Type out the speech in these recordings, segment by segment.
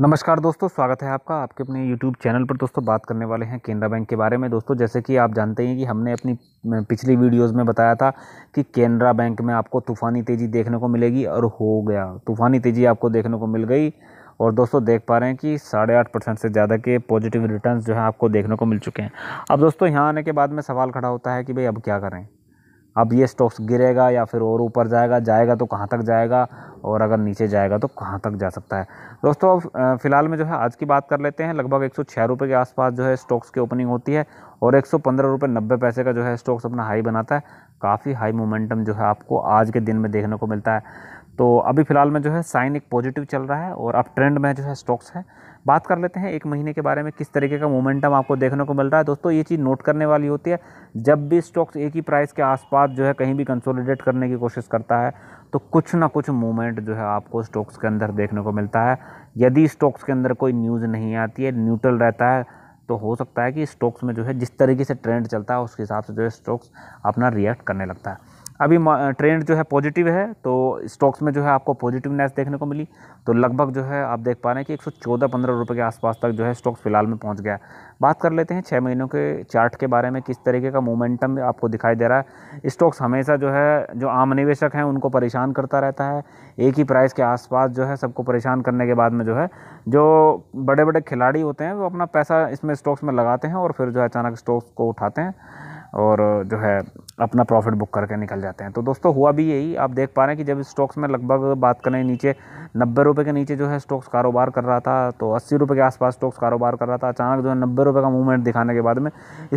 नमस्कार दोस्तों स्वागत है आपका आपके अपने यूट्यूब चैनल पर दोस्तों बात करने वाले हैं केनरा बैंक के बारे में दोस्तों जैसे कि आप जानते हैं कि हमने अपनी पिछली वीडियोस में बताया था कि केनरा बैंक में आपको तूफ़ानी तेज़ी देखने को मिलेगी और हो गया तूफ़ानी तेज़ी आपको देखने को मिल गई और दोस्तों देख पा रहे हैं कि साढ़े आठ परसेंट से ज़्यादा के पॉजिटिव रिटर्न जो हैं आपको देखने को मिल चुके हैं अब दोस्तों यहाँ आने के बाद में सवाल खड़ा होता है कि भाई अब क्या करें अब ये स्टॉक्स गिरेगा या फिर और ऊपर जाएगा जाएगा तो कहाँ तक जाएगा और अगर नीचे जाएगा तो कहाँ तक जा सकता है दोस्तों अब फ़िलहाल में जो है आज की बात कर लेते हैं लगभग एक सौ के आसपास जो है स्टॉक्स की ओपनिंग होती है और एक सौ पैसे का जो है स्टॉक्स अपना हाई बनाता है काफ़ी हाई मोमेंटम जो है आपको आज के दिन में देखने को मिलता है तो अभी फ़िलहाल में जो है साइन एक पॉजिटिव चल रहा है और अब ट्रेंड में जो है स्टॉक्स है बात कर लेते हैं एक महीने के बारे में किस तरीके का मोमेंटम आपको देखने को मिल रहा है दोस्तों ये चीज़ नोट करने वाली होती है जब भी स्टॉक्स एक ही प्राइस के आसपास जो है कहीं भी कंसोलिडेट करने की कोशिश करता है तो कुछ ना कुछ मूवमेंट जो है आपको स्टॉक्स के अंदर देखने को मिलता है यदि स्टॉक्स के अंदर कोई न्यूज़ नहीं आती है न्यूट्रल रहता है तो हो सकता है कि स्टॉक्स में जो है जिस तरीके से ट्रेंड चलता है उसके हिसाब से जो है स्टॉक्स अपना रिएक्ट करने लगता है अभी ट्रेंड जो है पॉजिटिव है तो स्टॉक्स में जो है आपको पॉजिटिवनेस देखने को मिली तो लगभग जो है आप देख पा रहे हैं कि एक सौ चौदह पंद्रह रुपये के आसपास तक जो है स्टॉक्स फिलहाल में पहुंच गया बात कर लेते हैं छः महीनों के चार्ट के बारे में किस तरीके का मोमेंटम आपको दिखाई दे रहा है स्टॉक्स हमेशा जो है जो आम निवेशक हैं उनको परेशान करता रहता है एक ही प्राइस के आसपास जो है सबको परेशान करने के बाद में जो है जो बड़े बड़े खिलाड़ी होते हैं वो अपना पैसा इसमें स्टॉक्स में लगाते हैं और फिर जो है अचानक स्टॉक्स को उठाते हैं और जो है अपना प्रॉफिट बुक करके निकल जाते हैं तो दोस्तों हुआ भी यही आप देख पा रहे हैं कि जब स्टॉक्स में लगभग बात करें नीचे नब्बे रुपये के नीचे जो है स्टॉक्स कारोबार कर रहा था तो अस्सी रुपये के आसपास स्टॉक्स कारोबार कर रहा था अचानक जो है नब्बे रुपये का मूवमेंट दिखाने के बाद में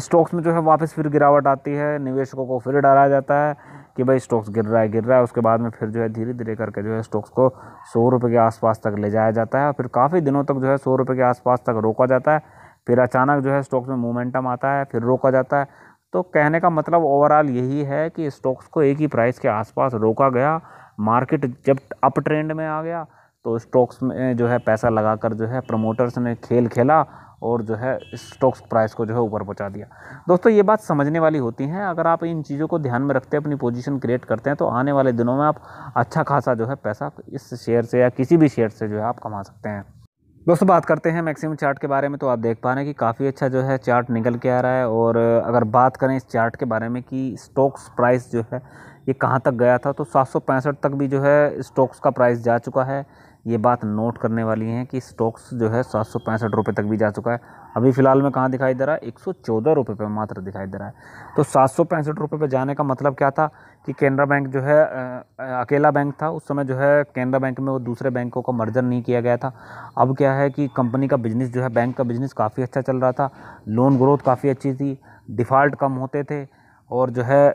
स्टॉक्स में जो है वापस फिर गिरावट आती है निवेशकों को फिर डराया जाता है कि भाई स्टॉक्स गिर रहा है गिर रहा है उसके बाद में फिर जो है धीरे धीरे करके जो है स्टॉक्स को सौ रुपये के आसपास तक ले जाया जाता है और फिर काफ़ी दिनों तक जो है सौ रुपये के आसपास तक रोका जाता है फिर अचानक जो है स्टॉक्स में मोमेंटम आता है फिर रोका जाता है तो कहने का मतलब ओवरऑल यही है कि स्टॉक्स को एक ही प्राइस के आसपास रोका गया मार्केट जब अप ट्रेंड में आ गया तो स्टॉक्स में जो है पैसा लगाकर जो है प्रमोटर्स ने खेल खेला और जो है स्टॉक्स प्राइस को जो है ऊपर पहुंचा दिया दोस्तों ये बात समझने वाली होती हैं अगर आप इन चीज़ों को ध्यान में रखते हैं अपनी पोजीशन क्रिएट करते हैं तो आने वाले दिनों में आप अच्छा खासा जो है पैसा इस शेयर से या किसी भी शेयर से जो है आप कमा सकते हैं दोस्तों बात करते हैं मैक्सिमम चार्ट के बारे में तो आप देख पा रहे हैं कि काफ़ी अच्छा जो है चार्ट निकल के आ रहा है और अगर बात करें इस चार्ट के बारे में कि स्टॉक्स प्राइस जो है ये कहाँ तक गया था तो सात तक भी जो है स्टॉक्स का प्राइस जा चुका है ये बात नोट करने वाली हैं कि स्टॉक्स जो है सात सौ पैंसठ रुपये तक भी जा चुका है अभी फ़िलहाल में कहाँ दिखाई दे रहा है एक सौ चौदह रुपये पर मात्र दिखाई दे रहा है तो सात सौ पैंसठ रुपये पर जाने का मतलब क्या था कि केनरा बैंक जो है अकेला बैंक था उस समय जो है केनरा बैंक में वो दूसरे बैंकों का मर्जर नहीं किया गया था अब क्या है कि कंपनी का बिज़नेस जो है बैंक का बिज़नेस काफ़ी अच्छा चल रहा था लोन ग्रोथ काफ़ी अच्छी थी डिफ़ाल्ट कम होते थे और जो है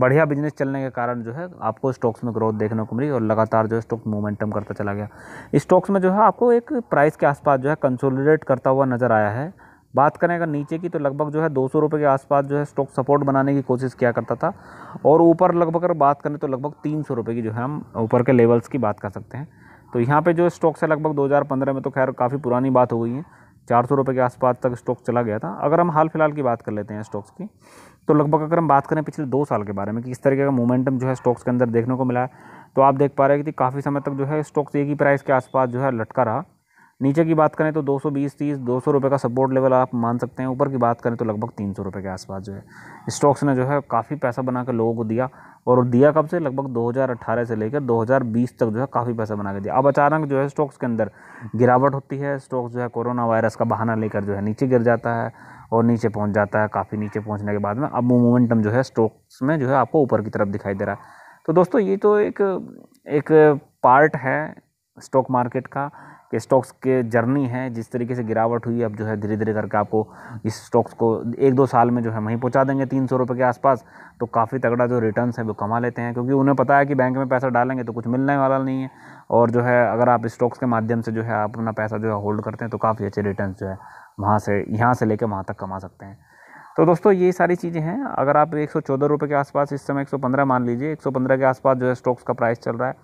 बढ़िया बिजनेस चलने के कारण जो है आपको स्टॉक्स में ग्रोथ देखने को मिली और लगातार जो है स्टॉक मोमेंटम करता चला गया स्टॉक्स में जो है आपको एक प्राइस के आसपास जो है कंसोलिडेट करता हुआ नज़र आया है बात करें अगर नीचे की तो लगभग जो है दो सौ के आसपास जो है स्टॉक सपोर्ट बनाने की कोशिश किया करता था और ऊपर लगभग अगर बात करें तो लगभग तीन सौ की जो है हम ऊपर के लेवल्स की बात कर सकते हैं तो यहाँ पे जो स्टॉक्स है लगभग 2015 में तो खैर काफ़ी पुरानी बात हो गई है चार सौ रुपये के आसपास तक स्टॉक चला गया था अगर हम हाल फिलहाल की बात कर लेते हैं स्टॉक्स की तो लगभग अगर हम बात करें पिछले दो साल के बारे में कि इस तरीके का मोमेंटम जो है स्टॉक्स के अंदर देखने को मिला है तो आप देख पा रहे हैं कि काफ़ी समय तक जो है स्टॉक्स एक ही प्राइस के आसपास जो है लटका रहा नीचे की बात करें तो 220 30 सौ रुपए का सपोर्ट लेवल आप मान सकते हैं ऊपर की बात करें तो लगभग तीन सौ रुपये के आसपास जो है स्टॉक्स ने जो है काफ़ी पैसा बना के लोगों को दिया और दिया कब से लगभग 2018 से लेकर 2020 तक जो है काफ़ी पैसा बना के दिया अब अचानक जो है स्टॉक्स के अंदर गिरावट होती है स्टॉक्स जो है कोरोना वायरस का बहाना लेकर जो है नीचे गिर जाता है और नीचे पहुँच जाता है काफ़ी नीचे पहुँचने के बाद में अब मोमेंटम जो है स्टॉक्स में जो है आपको ऊपर की तरफ दिखाई दे रहा है तो दोस्तों ये तो एक पार्ट है स्टॉक मार्केट का कि स्टॉक्स के जर्नी है जिस तरीके से गिरावट हुई अब जो है धीरे धीरे करके आपको इस स्टॉक्स को एक दो साल में जो है वहीं पहुँचा देंगे तीन सौ रुपये के आसपास तो काफ़ी तगड़ा जो रिटर्न है वो कमा लेते हैं क्योंकि उन्हें पता है कि बैंक में पैसा डालेंगे तो कुछ मिलने वाला नहीं है और जो है अगर आप स्टॉक्स के माध्यम से जो है आप अपना पैसा जो है होल्ड करते हैं तो काफ़ी अच्छे रिटर्न जो है वहाँ से यहाँ से लेकर वहाँ तक कमा सकते हैं तो दोस्तों ये सारी चीज़ें हैं अगर आप एक सौ के आसपास इस समय 115 मान लीजिए 115 के आसपास जो है स्टॉक्स का प्राइस चल रहा है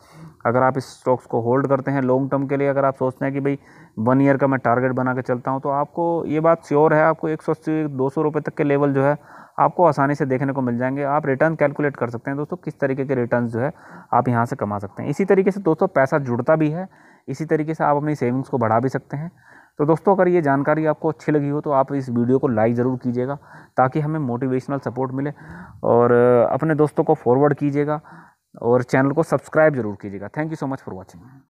अगर आप इस स्टॉक्स को होल्ड करते हैं लॉन्ग टर्म के लिए अगर आप सोचते हैं कि भाई वन ईयर का मैं टारगेट बना के चलता हूँ तो आपको ये बात श्योर है आपको एक सौ अस्सी दो सौ रुपये तक के लेवल जो है आपको आसानी से देखने को मिल जाएंगे आप रिटर्न कैलकुलेट कर सकते हैं दोस्तों किस तरीके के रिटर्न जो है आप यहाँ से कमा सकते हैं इसी तरीके से दोस्तों पैसा जुड़ता भी है इसी तरीके से आप अपनी सेविंग्स को बढ़ा भी सकते हैं तो दोस्तों अगर ये जानकारी आपको अच्छी लगी हो तो आप इस वीडियो को लाइक ज़रूर कीजिएगा ताकि हमें मोटिवेशनल सपोर्ट मिले और अपने दोस्तों को फॉरवर्ड कीजिएगा और चैनल को सब्सक्राइब जरूर कीजिएगा thank you so much for watching